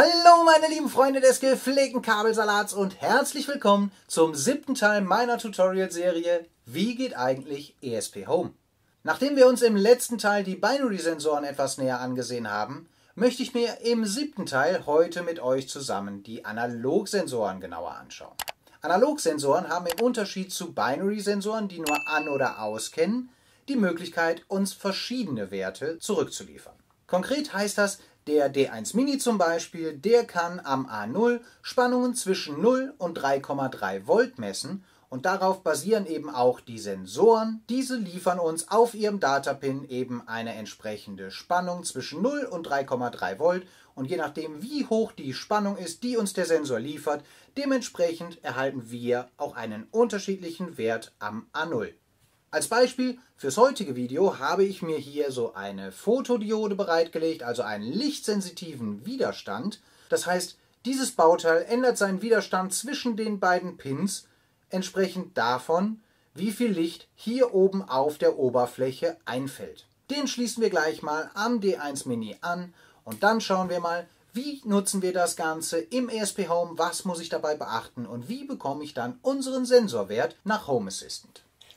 Hallo meine lieben Freunde des gepflegten Kabelsalats und herzlich willkommen zum siebten Teil meiner Tutorial-Serie Wie geht eigentlich ESP Home? Nachdem wir uns im letzten Teil die Binary-Sensoren etwas näher angesehen haben, möchte ich mir im siebten Teil heute mit euch zusammen die Analog-Sensoren genauer anschauen. Analog-Sensoren haben im Unterschied zu Binary-Sensoren, die nur an- oder auskennen, die Möglichkeit, uns verschiedene Werte zurückzuliefern. Konkret heißt das, der D1 Mini zum Beispiel, der kann am A0 Spannungen zwischen 0 und 3,3 Volt messen und darauf basieren eben auch die Sensoren. Diese liefern uns auf ihrem Datapin eben eine entsprechende Spannung zwischen 0 und 3,3 Volt und je nachdem, wie hoch die Spannung ist, die uns der Sensor liefert, dementsprechend erhalten wir auch einen unterschiedlichen Wert am A0. Als Beispiel fürs heutige Video habe ich mir hier so eine Fotodiode bereitgelegt, also einen lichtsensitiven Widerstand. Das heißt, dieses Bauteil ändert seinen Widerstand zwischen den beiden Pins entsprechend davon, wie viel Licht hier oben auf der Oberfläche einfällt. Den schließen wir gleich mal am D1 Mini an und dann schauen wir mal, wie nutzen wir das Ganze im ESP Home, was muss ich dabei beachten und wie bekomme ich dann unseren Sensorwert nach Home Assistant.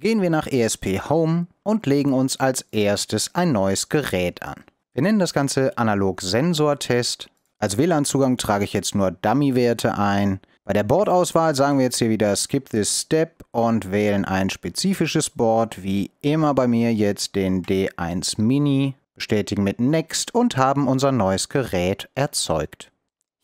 gehen wir nach ESP Home und legen uns als erstes ein neues Gerät an. Wir nennen das Ganze Analog-Sensor-Test. Als WLAN-Zugang trage ich jetzt nur Dummy-Werte ein. Bei der Boardauswahl sagen wir jetzt hier wieder Skip this Step und wählen ein spezifisches Board, wie immer bei mir jetzt den D1 Mini, bestätigen mit Next und haben unser neues Gerät erzeugt.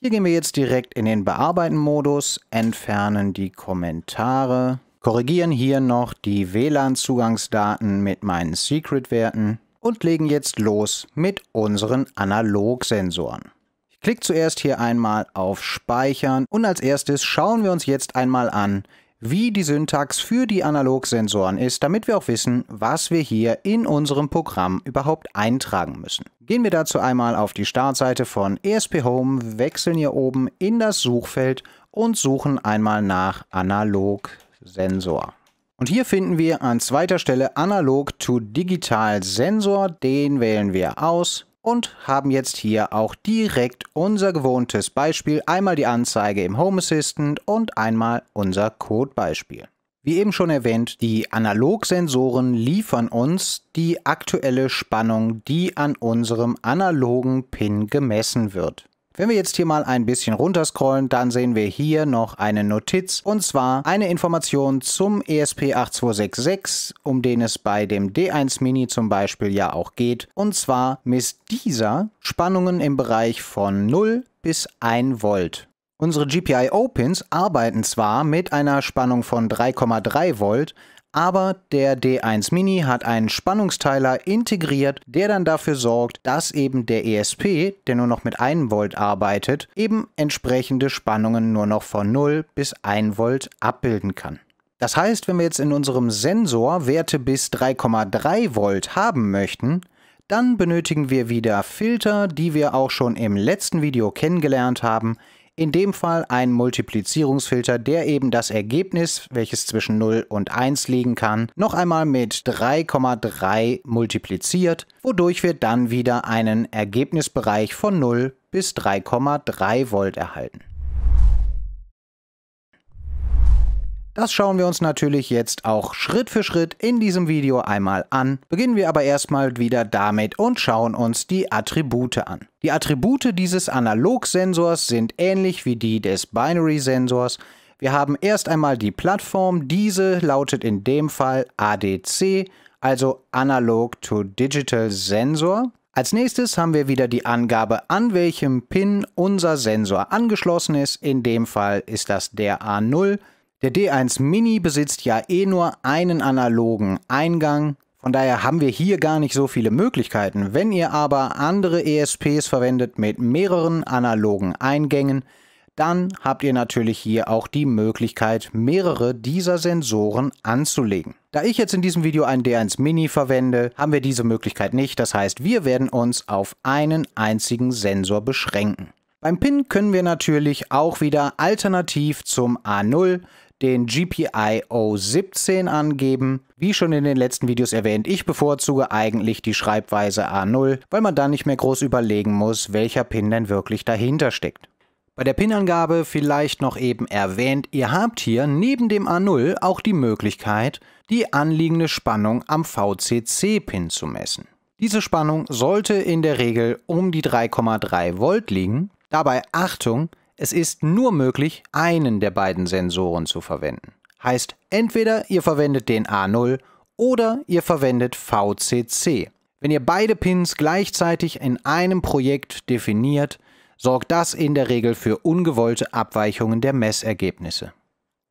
Hier gehen wir jetzt direkt in den Bearbeiten-Modus, entfernen die Kommentare korrigieren hier noch die WLAN-Zugangsdaten mit meinen Secret-Werten und legen jetzt los mit unseren Analog-Sensoren. Ich klicke zuerst hier einmal auf Speichern und als erstes schauen wir uns jetzt einmal an, wie die Syntax für die Analog-Sensoren ist, damit wir auch wissen, was wir hier in unserem Programm überhaupt eintragen müssen. Gehen wir dazu einmal auf die Startseite von ESP Home, wechseln hier oben in das Suchfeld und suchen einmal nach Analog Sensor. Und hier finden wir an zweiter Stelle analog to digital Sensor, den wählen wir aus und haben jetzt hier auch direkt unser gewohntes Beispiel, einmal die Anzeige im Home Assistant und einmal unser Codebeispiel. Wie eben schon erwähnt, die Analogsensoren liefern uns die aktuelle Spannung, die an unserem analogen Pin gemessen wird. Wenn wir jetzt hier mal ein bisschen runterscrollen, dann sehen wir hier noch eine Notiz und zwar eine Information zum ESP8266, um den es bei dem D1 Mini zum Beispiel ja auch geht. Und zwar misst dieser Spannungen im Bereich von 0 bis 1 Volt. Unsere GPIO-Pins arbeiten zwar mit einer Spannung von 3,3 Volt, aber der D1 Mini hat einen Spannungsteiler integriert, der dann dafür sorgt, dass eben der ESP, der nur noch mit 1 Volt arbeitet, eben entsprechende Spannungen nur noch von 0 bis 1 Volt abbilden kann. Das heißt, wenn wir jetzt in unserem Sensor Werte bis 3,3 Volt haben möchten, dann benötigen wir wieder Filter, die wir auch schon im letzten Video kennengelernt haben, in dem Fall ein Multiplizierungsfilter, der eben das Ergebnis, welches zwischen 0 und 1 liegen kann, noch einmal mit 3,3 multipliziert, wodurch wir dann wieder einen Ergebnisbereich von 0 bis 3,3 Volt erhalten. Das schauen wir uns natürlich jetzt auch Schritt für Schritt in diesem Video einmal an. Beginnen wir aber erstmal wieder damit und schauen uns die Attribute an. Die Attribute dieses Analog-Sensors sind ähnlich wie die des Binary-Sensors. Wir haben erst einmal die Plattform, diese lautet in dem Fall ADC, also Analog to Digital Sensor. Als nächstes haben wir wieder die Angabe, an welchem Pin unser Sensor angeschlossen ist. In dem Fall ist das der A0. Der D1 Mini besitzt ja eh nur einen analogen Eingang, von daher haben wir hier gar nicht so viele Möglichkeiten. Wenn ihr aber andere ESPs verwendet mit mehreren analogen Eingängen, dann habt ihr natürlich hier auch die Möglichkeit, mehrere dieser Sensoren anzulegen. Da ich jetzt in diesem Video einen D1 Mini verwende, haben wir diese Möglichkeit nicht. Das heißt, wir werden uns auf einen einzigen Sensor beschränken. Beim Pin können wir natürlich auch wieder alternativ zum A0 den GPIO 17 angeben. Wie schon in den letzten Videos erwähnt, ich bevorzuge eigentlich die Schreibweise A0, weil man dann nicht mehr groß überlegen muss, welcher Pin denn wirklich dahinter steckt. Bei der PIN-Angabe vielleicht noch eben erwähnt, ihr habt hier neben dem A0 auch die Möglichkeit, die anliegende Spannung am VCC-Pin zu messen. Diese Spannung sollte in der Regel um die 3,3 Volt liegen. Dabei Achtung, es ist nur möglich, einen der beiden Sensoren zu verwenden. Heißt, entweder ihr verwendet den A0 oder ihr verwendet VCC. Wenn ihr beide Pins gleichzeitig in einem Projekt definiert, sorgt das in der Regel für ungewollte Abweichungen der Messergebnisse.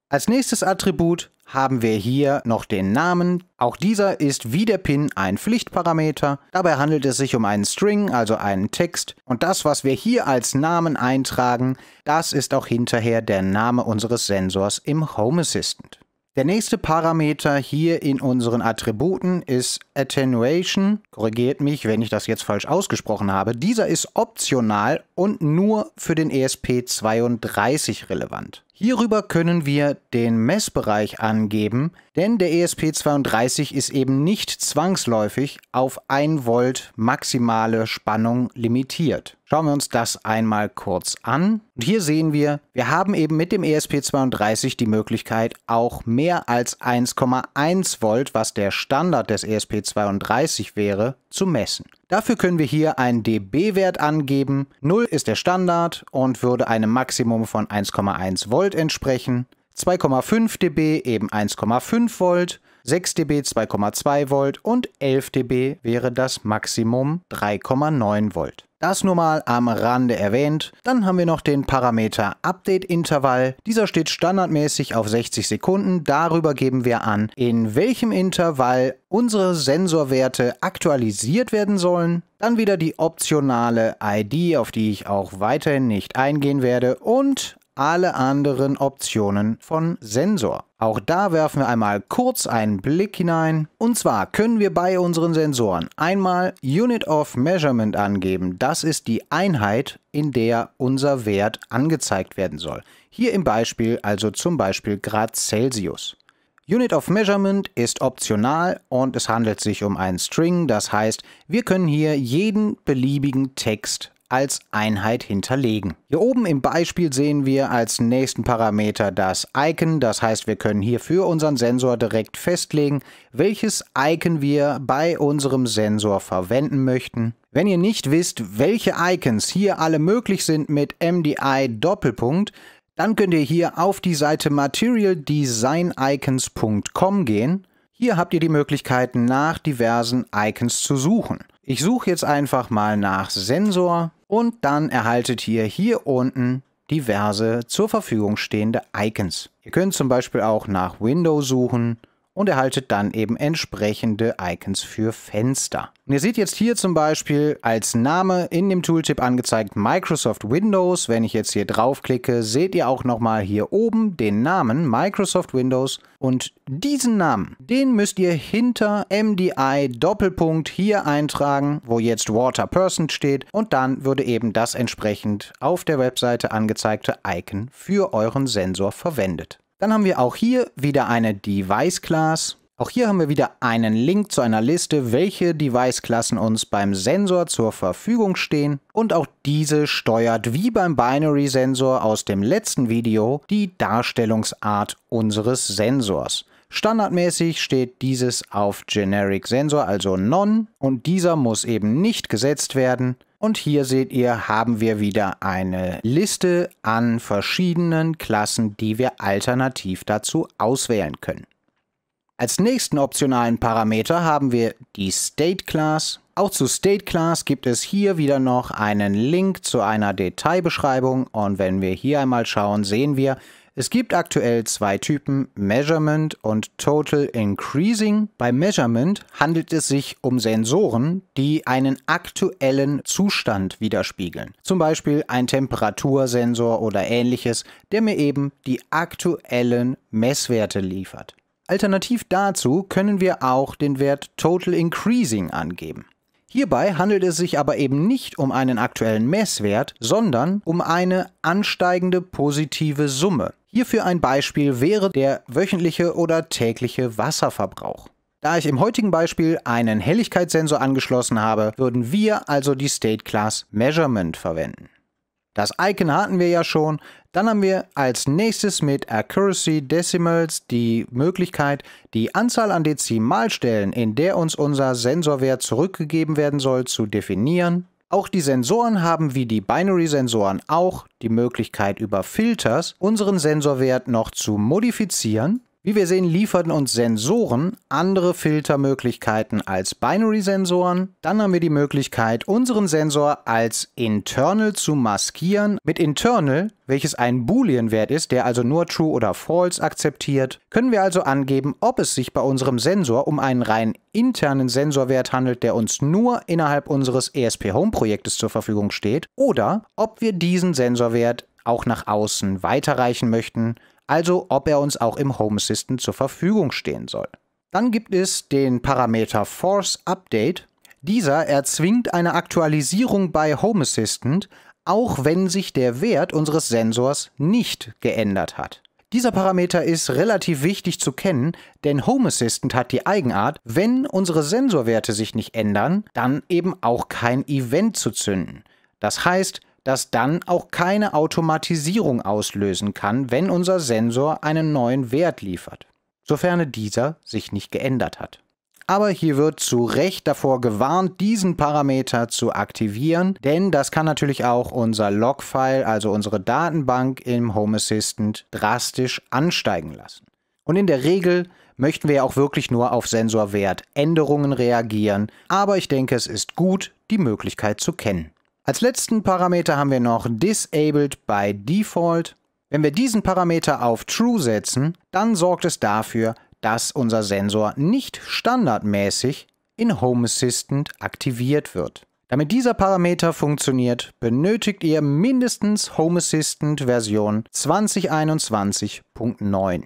Als nächstes Attribut haben wir hier noch den Namen. Auch dieser ist wie der Pin ein Pflichtparameter. Dabei handelt es sich um einen String, also einen Text. Und das, was wir hier als Namen eintragen, das ist auch hinterher der Name unseres Sensors im Home Assistant. Der nächste Parameter hier in unseren Attributen ist Attenuation. Korrigiert mich, wenn ich das jetzt falsch ausgesprochen habe. Dieser ist optional und nur für den ESP32 relevant. Hierüber können wir den Messbereich angeben, denn der ESP32 ist eben nicht zwangsläufig auf 1 Volt maximale Spannung limitiert. Schauen wir uns das einmal kurz an. Und hier sehen wir, wir haben eben mit dem ESP32 die Möglichkeit, auch mehr als 1,1 Volt, was der Standard des ESP32 wäre, zu messen. Dafür können wir hier einen dB-Wert angeben. 0 ist der Standard und würde einem Maximum von 1,1 Volt entsprechen. 2,5 dB eben 1,5 Volt, 6 dB 2,2 Volt und 11 dB wäre das Maximum 3,9 Volt. Das nur mal am Rande erwähnt. Dann haben wir noch den Parameter Update-Intervall. Dieser steht standardmäßig auf 60 Sekunden. Darüber geben wir an, in welchem Intervall unsere Sensorwerte aktualisiert werden sollen. Dann wieder die optionale ID, auf die ich auch weiterhin nicht eingehen werde. Und alle anderen Optionen von Sensor. Auch da werfen wir einmal kurz einen Blick hinein. Und zwar können wir bei unseren Sensoren einmal Unit of Measurement angeben. Das ist die Einheit, in der unser Wert angezeigt werden soll. Hier im Beispiel also zum Beispiel Grad Celsius. Unit of Measurement ist optional und es handelt sich um einen String, das heißt, wir können hier jeden beliebigen Text als Einheit hinterlegen. Hier oben im Beispiel sehen wir als nächsten Parameter das Icon, das heißt wir können hier für unseren Sensor direkt festlegen, welches Icon wir bei unserem Sensor verwenden möchten. Wenn ihr nicht wisst, welche Icons hier alle möglich sind mit MDI Doppelpunkt, dann könnt ihr hier auf die Seite materialdesignicons.com gehen. Hier habt ihr die Möglichkeit, nach diversen Icons zu suchen. Ich suche jetzt einfach mal nach Sensor und dann erhaltet ihr hier unten diverse zur Verfügung stehende Icons. Ihr könnt zum Beispiel auch nach Window suchen und erhaltet dann eben entsprechende Icons für Fenster. Und ihr seht jetzt hier zum Beispiel als Name in dem Tooltip angezeigt Microsoft Windows. Wenn ich jetzt hier draufklicke, seht ihr auch nochmal hier oben den Namen Microsoft Windows und diesen Namen, den müsst ihr hinter MDI Doppelpunkt hier eintragen, wo jetzt Water Person steht und dann würde eben das entsprechend auf der Webseite angezeigte Icon für euren Sensor verwendet. Dann haben wir auch hier wieder eine Device Class. Auch hier haben wir wieder einen Link zu einer Liste, welche Device-Klassen uns beim Sensor zur Verfügung stehen. Und auch diese steuert wie beim Binary-Sensor aus dem letzten Video die Darstellungsart unseres Sensors. Standardmäßig steht dieses auf Generic Sensor, also None, und dieser muss eben nicht gesetzt werden. Und hier seht ihr, haben wir wieder eine Liste an verschiedenen Klassen, die wir alternativ dazu auswählen können. Als nächsten optionalen Parameter haben wir die State Class. Auch zu State Class gibt es hier wieder noch einen Link zu einer Detailbeschreibung und wenn wir hier einmal schauen, sehen wir, es gibt aktuell zwei Typen, Measurement und Total Increasing. Bei Measurement handelt es sich um Sensoren, die einen aktuellen Zustand widerspiegeln. Zum Beispiel ein Temperatursensor oder ähnliches, der mir eben die aktuellen Messwerte liefert. Alternativ dazu können wir auch den Wert Total Increasing angeben. Hierbei handelt es sich aber eben nicht um einen aktuellen Messwert, sondern um eine ansteigende positive Summe. Hierfür ein Beispiel wäre der wöchentliche oder tägliche Wasserverbrauch. Da ich im heutigen Beispiel einen Helligkeitssensor angeschlossen habe, würden wir also die State Class Measurement verwenden. Das Icon hatten wir ja schon. Dann haben wir als nächstes mit Accuracy Decimals die Möglichkeit, die Anzahl an Dezimalstellen, in der uns unser Sensorwert zurückgegeben werden soll, zu definieren. Auch die Sensoren haben wie die Binary-Sensoren auch die Möglichkeit über Filters unseren Sensorwert noch zu modifizieren wie wir sehen, lieferten uns Sensoren andere Filtermöglichkeiten als Binary-Sensoren. Dann haben wir die Möglichkeit, unseren Sensor als Internal zu maskieren. Mit Internal, welches ein Boolean-Wert ist, der also nur True oder False akzeptiert, können wir also angeben, ob es sich bei unserem Sensor um einen rein internen Sensorwert handelt, der uns nur innerhalb unseres ESP-Home-Projektes zur Verfügung steht, oder ob wir diesen Sensorwert auch nach außen weiterreichen möchten, also ob er uns auch im Home Assistant zur Verfügung stehen soll. Dann gibt es den Parameter Force Update. Dieser erzwingt eine Aktualisierung bei Home Assistant, auch wenn sich der Wert unseres Sensors nicht geändert hat. Dieser Parameter ist relativ wichtig zu kennen, denn Home Assistant hat die Eigenart, wenn unsere Sensorwerte sich nicht ändern, dann eben auch kein Event zu zünden. Das heißt, das dann auch keine Automatisierung auslösen kann, wenn unser Sensor einen neuen Wert liefert, sofern dieser sich nicht geändert hat. Aber hier wird zu Recht davor gewarnt, diesen Parameter zu aktivieren, denn das kann natürlich auch unser Logfile, also unsere Datenbank im Home Assistant, drastisch ansteigen lassen. Und in der Regel möchten wir auch wirklich nur auf Sensorwertänderungen reagieren, aber ich denke, es ist gut, die Möglichkeit zu kennen. Als letzten Parameter haben wir noch Disabled by Default. Wenn wir diesen Parameter auf True setzen, dann sorgt es dafür, dass unser Sensor nicht standardmäßig in Home Assistant aktiviert wird. Damit dieser Parameter funktioniert, benötigt ihr mindestens Home Assistant Version 2021.9.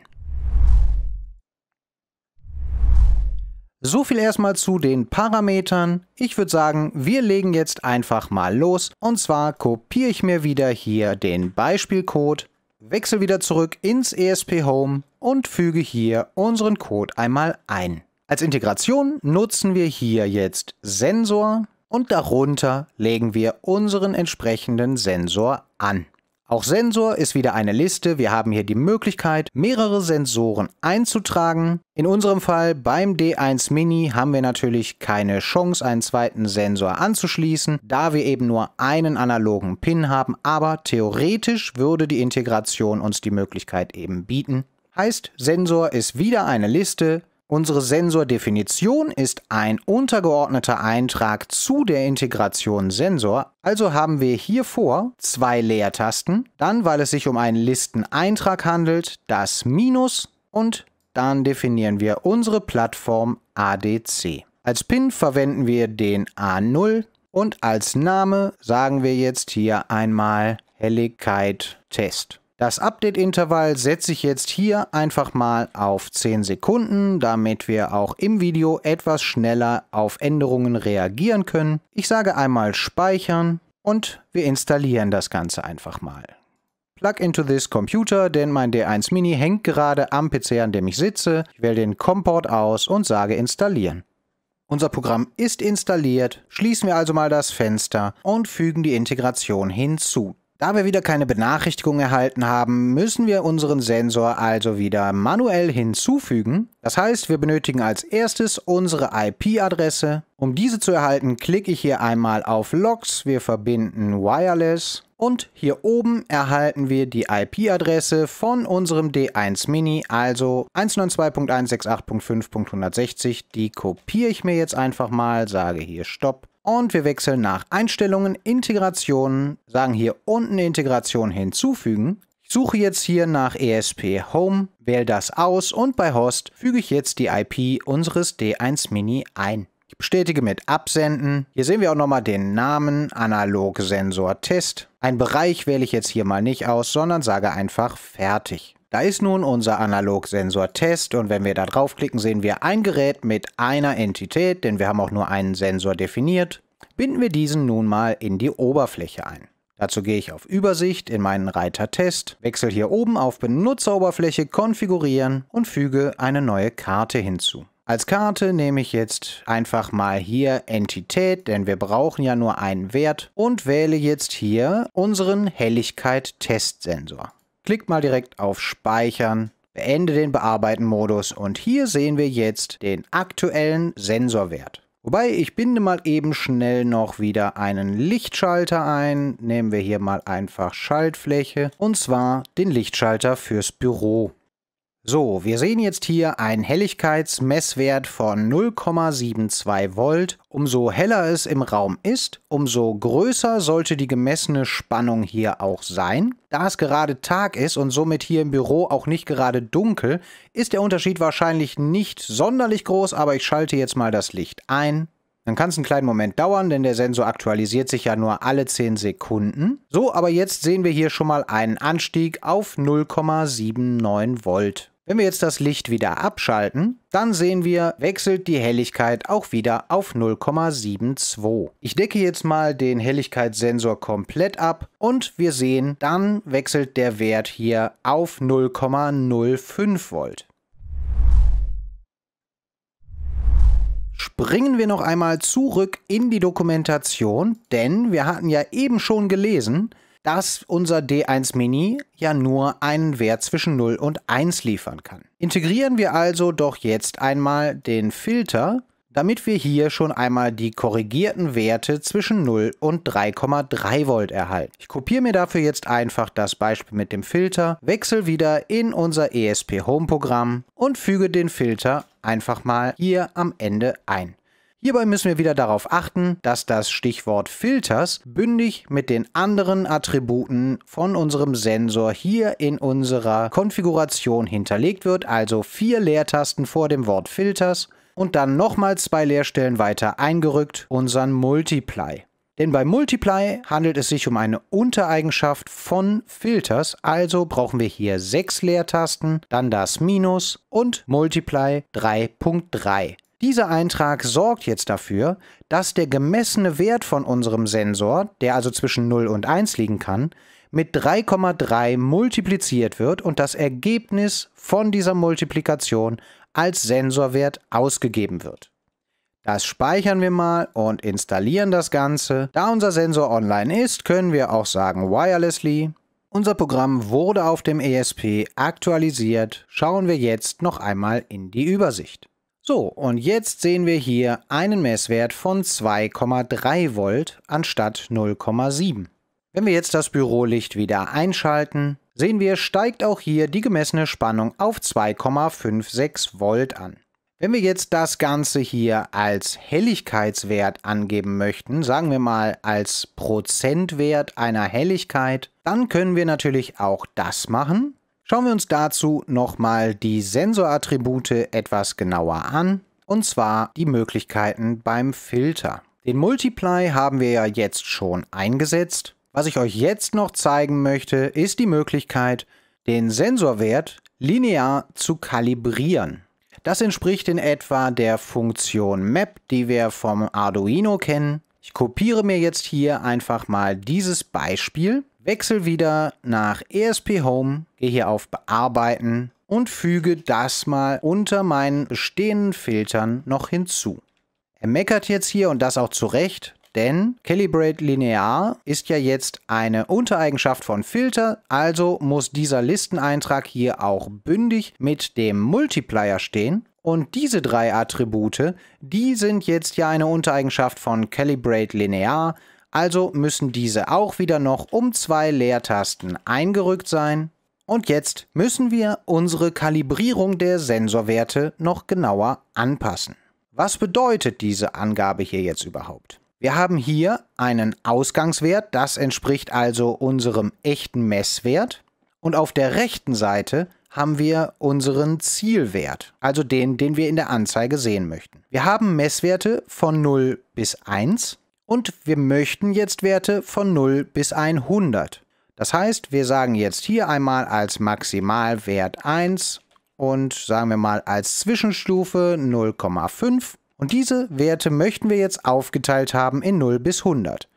So viel erstmal zu den Parametern. Ich würde sagen, wir legen jetzt einfach mal los. Und zwar kopiere ich mir wieder hier den Beispielcode, wechsle wieder zurück ins ESP Home und füge hier unseren Code einmal ein. Als Integration nutzen wir hier jetzt Sensor und darunter legen wir unseren entsprechenden Sensor an. Auch Sensor ist wieder eine Liste. Wir haben hier die Möglichkeit, mehrere Sensoren einzutragen. In unserem Fall beim D1 Mini haben wir natürlich keine Chance, einen zweiten Sensor anzuschließen, da wir eben nur einen analogen Pin haben. Aber theoretisch würde die Integration uns die Möglichkeit eben bieten. Heißt, Sensor ist wieder eine Liste. Unsere Sensordefinition ist ein untergeordneter Eintrag zu der Integration Sensor, also haben wir hier vor zwei Leertasten, dann, weil es sich um einen Listeneintrag handelt, das Minus und dann definieren wir unsere Plattform ADC. Als Pin verwenden wir den A0 und als Name sagen wir jetzt hier einmal Helligkeit Test. Das Update-Intervall setze ich jetzt hier einfach mal auf 10 Sekunden, damit wir auch im Video etwas schneller auf Änderungen reagieren können. Ich sage einmal Speichern und wir installieren das Ganze einfach mal. Plug into this Computer, denn mein D1 Mini hängt gerade am PC, an dem ich sitze. Ich wähle den Comport aus und sage Installieren. Unser Programm ist installiert, schließen wir also mal das Fenster und fügen die Integration hinzu. Da wir wieder keine Benachrichtigung erhalten haben, müssen wir unseren Sensor also wieder manuell hinzufügen. Das heißt, wir benötigen als erstes unsere IP-Adresse. Um diese zu erhalten, klicke ich hier einmal auf Logs, wir verbinden Wireless und hier oben erhalten wir die IP-Adresse von unserem D1 Mini, also 192.168.5.160. Die kopiere ich mir jetzt einfach mal, sage hier Stopp und wir wechseln nach Einstellungen, Integration, sagen hier unten Integration hinzufügen. Ich suche jetzt hier nach ESP Home, wähle das aus und bei Host füge ich jetzt die IP unseres D1 Mini ein. Ich bestätige mit Absenden. Hier sehen wir auch nochmal den Namen Analog Sensor Test. Ein Bereich wähle ich jetzt hier mal nicht aus, sondern sage einfach Fertig. Da ist nun unser Analogsensor-Test und wenn wir da draufklicken, sehen wir ein Gerät mit einer Entität, denn wir haben auch nur einen Sensor definiert. Binden wir diesen nun mal in die Oberfläche ein. Dazu gehe ich auf Übersicht in meinen Reiter Test, wechsle hier oben auf Benutzeroberfläche Konfigurieren und füge eine neue Karte hinzu. Als Karte nehme ich jetzt einfach mal hier Entität, denn wir brauchen ja nur einen Wert und wähle jetzt hier unseren Helligkeit-Testsensor. Klick mal direkt auf Speichern, beende den Bearbeiten-Modus und hier sehen wir jetzt den aktuellen Sensorwert. Wobei, ich binde mal eben schnell noch wieder einen Lichtschalter ein. Nehmen wir hier mal einfach Schaltfläche und zwar den Lichtschalter fürs Büro. So, wir sehen jetzt hier einen Helligkeitsmesswert von 0,72 Volt. Umso heller es im Raum ist, umso größer sollte die gemessene Spannung hier auch sein. Da es gerade Tag ist und somit hier im Büro auch nicht gerade dunkel, ist der Unterschied wahrscheinlich nicht sonderlich groß, aber ich schalte jetzt mal das Licht ein. Dann kann es einen kleinen Moment dauern, denn der Sensor aktualisiert sich ja nur alle 10 Sekunden. So, aber jetzt sehen wir hier schon mal einen Anstieg auf 0,79 Volt. Wenn wir jetzt das Licht wieder abschalten, dann sehen wir, wechselt die Helligkeit auch wieder auf 0,72. Ich decke jetzt mal den Helligkeitssensor komplett ab und wir sehen, dann wechselt der Wert hier auf 0,05 Volt. Springen wir noch einmal zurück in die Dokumentation, denn wir hatten ja eben schon gelesen, dass unser D1 Mini ja nur einen Wert zwischen 0 und 1 liefern kann. Integrieren wir also doch jetzt einmal den Filter, damit wir hier schon einmal die korrigierten Werte zwischen 0 und 3,3 Volt erhalten. Ich kopiere mir dafür jetzt einfach das Beispiel mit dem Filter, wechsle wieder in unser ESP Home Programm und füge den Filter einfach mal hier am Ende ein. Hierbei müssen wir wieder darauf achten, dass das Stichwort Filters bündig mit den anderen Attributen von unserem Sensor hier in unserer Konfiguration hinterlegt wird, also vier Leertasten vor dem Wort Filters und dann nochmals zwei Leerstellen weiter eingerückt unseren Multiply. Denn bei Multiply handelt es sich um eine Untereigenschaft von Filters, also brauchen wir hier sechs Leertasten, dann das Minus und Multiply 3.3. Dieser Eintrag sorgt jetzt dafür, dass der gemessene Wert von unserem Sensor, der also zwischen 0 und 1 liegen kann, mit 3,3 multipliziert wird und das Ergebnis von dieser Multiplikation als Sensorwert ausgegeben wird. Das speichern wir mal und installieren das Ganze. Da unser Sensor online ist, können wir auch sagen wirelessly. Unser Programm wurde auf dem ESP aktualisiert. Schauen wir jetzt noch einmal in die Übersicht. So, und jetzt sehen wir hier einen Messwert von 2,3 Volt anstatt 0,7. Wenn wir jetzt das Bürolicht wieder einschalten, sehen wir, steigt auch hier die gemessene Spannung auf 2,56 Volt an. Wenn wir jetzt das Ganze hier als Helligkeitswert angeben möchten, sagen wir mal als Prozentwert einer Helligkeit, dann können wir natürlich auch das machen. Schauen wir uns dazu nochmal die Sensorattribute etwas genauer an, und zwar die Möglichkeiten beim Filter. Den Multiply haben wir ja jetzt schon eingesetzt. Was ich euch jetzt noch zeigen möchte, ist die Möglichkeit, den Sensorwert linear zu kalibrieren. Das entspricht in etwa der Funktion Map, die wir vom Arduino kennen. Ich kopiere mir jetzt hier einfach mal dieses Beispiel Wechsel wieder nach ESP Home, gehe hier auf Bearbeiten und füge das mal unter meinen bestehenden Filtern noch hinzu. Er meckert jetzt hier und das auch zu Recht, denn Calibrate Linear ist ja jetzt eine Untereigenschaft von Filter, also muss dieser Listeneintrag hier auch bündig mit dem Multiplier stehen. Und diese drei Attribute, die sind jetzt ja eine Untereigenschaft von Calibrate Linear, also müssen diese auch wieder noch um zwei Leertasten eingerückt sein. Und jetzt müssen wir unsere Kalibrierung der Sensorwerte noch genauer anpassen. Was bedeutet diese Angabe hier jetzt überhaupt? Wir haben hier einen Ausgangswert, das entspricht also unserem echten Messwert. Und auf der rechten Seite haben wir unseren Zielwert, also den, den wir in der Anzeige sehen möchten. Wir haben Messwerte von 0 bis 1 und wir möchten jetzt Werte von 0 bis 100. Das heißt, wir sagen jetzt hier einmal als Maximalwert 1 und sagen wir mal als Zwischenstufe 0,5. Und diese Werte möchten wir jetzt aufgeteilt haben in 0 bis 100.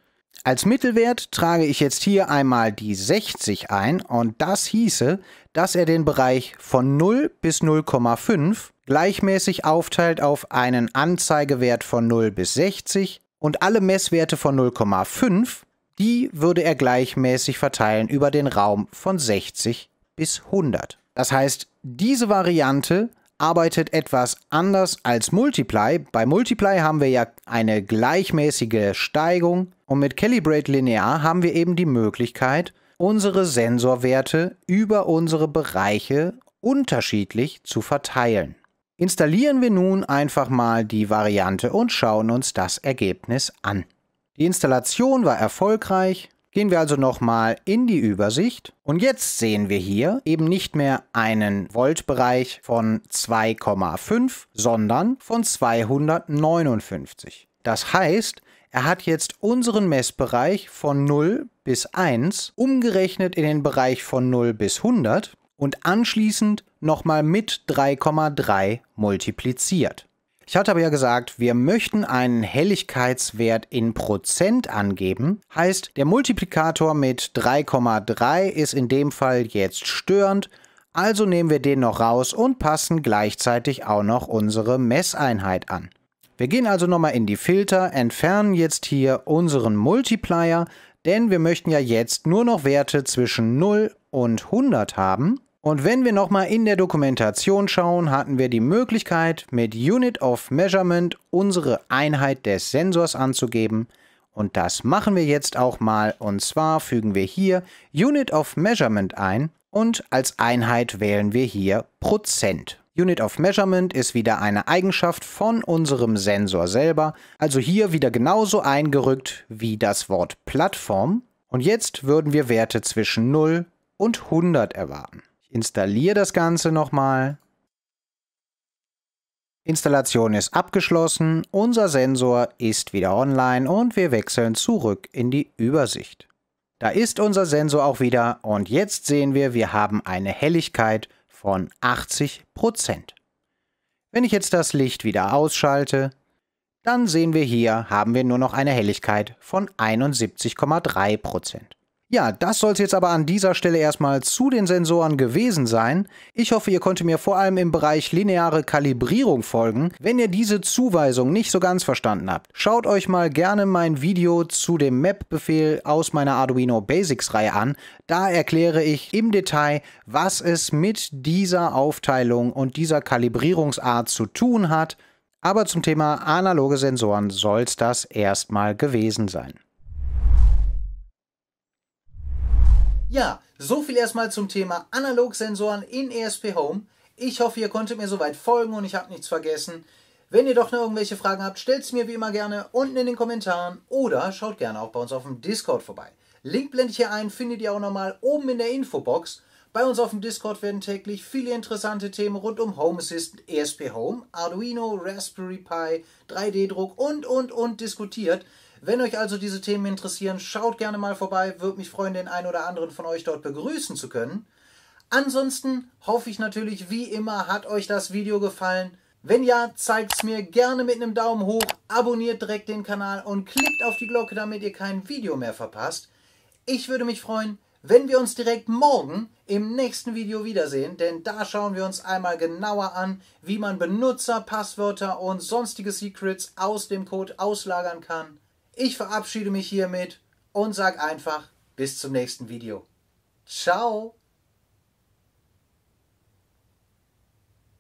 Als Mittelwert trage ich jetzt hier einmal die 60 ein und das hieße, dass er den Bereich von 0 bis 0,5 gleichmäßig aufteilt auf einen Anzeigewert von 0 bis 60 und alle Messwerte von 0,5, die würde er gleichmäßig verteilen über den Raum von 60 bis 100. Das heißt, diese Variante arbeitet etwas anders als Multiply. Bei Multiply haben wir ja eine gleichmäßige Steigung und mit Calibrate Linear haben wir eben die Möglichkeit, unsere Sensorwerte über unsere Bereiche unterschiedlich zu verteilen. Installieren wir nun einfach mal die Variante und schauen uns das Ergebnis an. Die Installation war erfolgreich. Gehen wir also nochmal in die Übersicht und jetzt sehen wir hier eben nicht mehr einen Voltbereich von 2,5, sondern von 259. Das heißt, er hat jetzt unseren Messbereich von 0 bis 1 umgerechnet in den Bereich von 0 bis 100 und anschließend nochmal mit 3,3 multipliziert. Ich hatte aber ja gesagt, wir möchten einen Helligkeitswert in Prozent angeben. Heißt, der Multiplikator mit 3,3 ist in dem Fall jetzt störend, also nehmen wir den noch raus und passen gleichzeitig auch noch unsere Messeinheit an. Wir gehen also nochmal in die Filter, entfernen jetzt hier unseren Multiplier, denn wir möchten ja jetzt nur noch Werte zwischen 0 und 100 haben. Und wenn wir nochmal in der Dokumentation schauen, hatten wir die Möglichkeit, mit Unit of Measurement unsere Einheit des Sensors anzugeben. Und das machen wir jetzt auch mal. Und zwar fügen wir hier Unit of Measurement ein und als Einheit wählen wir hier Prozent. Unit of Measurement ist wieder eine Eigenschaft von unserem Sensor selber, also hier wieder genauso eingerückt wie das Wort Plattform. Und jetzt würden wir Werte zwischen 0 und 100 erwarten installiere das Ganze nochmal. Installation ist abgeschlossen, unser Sensor ist wieder online und wir wechseln zurück in die Übersicht. Da ist unser Sensor auch wieder und jetzt sehen wir, wir haben eine Helligkeit von 80%. Wenn ich jetzt das Licht wieder ausschalte, dann sehen wir hier, haben wir nur noch eine Helligkeit von 71,3%. Ja, das soll es jetzt aber an dieser Stelle erstmal zu den Sensoren gewesen sein. Ich hoffe, ihr konntet mir vor allem im Bereich lineare Kalibrierung folgen. Wenn ihr diese Zuweisung nicht so ganz verstanden habt, schaut euch mal gerne mein Video zu dem Map-Befehl aus meiner Arduino Basics-Reihe an. Da erkläre ich im Detail, was es mit dieser Aufteilung und dieser Kalibrierungsart zu tun hat. Aber zum Thema analoge Sensoren soll es das erstmal gewesen sein. Ja, so viel erstmal zum Thema Analogsensoren in ESP Home. Ich hoffe, ihr konntet mir soweit folgen und ich habe nichts vergessen. Wenn ihr doch noch irgendwelche Fragen habt, stellt sie mir wie immer gerne unten in den Kommentaren oder schaut gerne auch bei uns auf dem Discord vorbei. Link blende ich hier ein, findet ihr auch nochmal oben in der Infobox. Bei uns auf dem Discord werden täglich viele interessante Themen rund um Home Assistant, ESP Home, Arduino, Raspberry Pi, 3D-Druck und, und, und diskutiert. Wenn euch also diese Themen interessieren, schaut gerne mal vorbei. Würde mich freuen, den einen oder anderen von euch dort begrüßen zu können. Ansonsten hoffe ich natürlich, wie immer, hat euch das Video gefallen. Wenn ja, zeigt es mir gerne mit einem Daumen hoch, abonniert direkt den Kanal und klickt auf die Glocke, damit ihr kein Video mehr verpasst. Ich würde mich freuen, wenn wir uns direkt morgen im nächsten Video wiedersehen, denn da schauen wir uns einmal genauer an, wie man Benutzer, Passwörter und sonstige Secrets aus dem Code auslagern kann. Ich verabschiede mich hiermit und sage einfach bis zum nächsten Video. Ciao!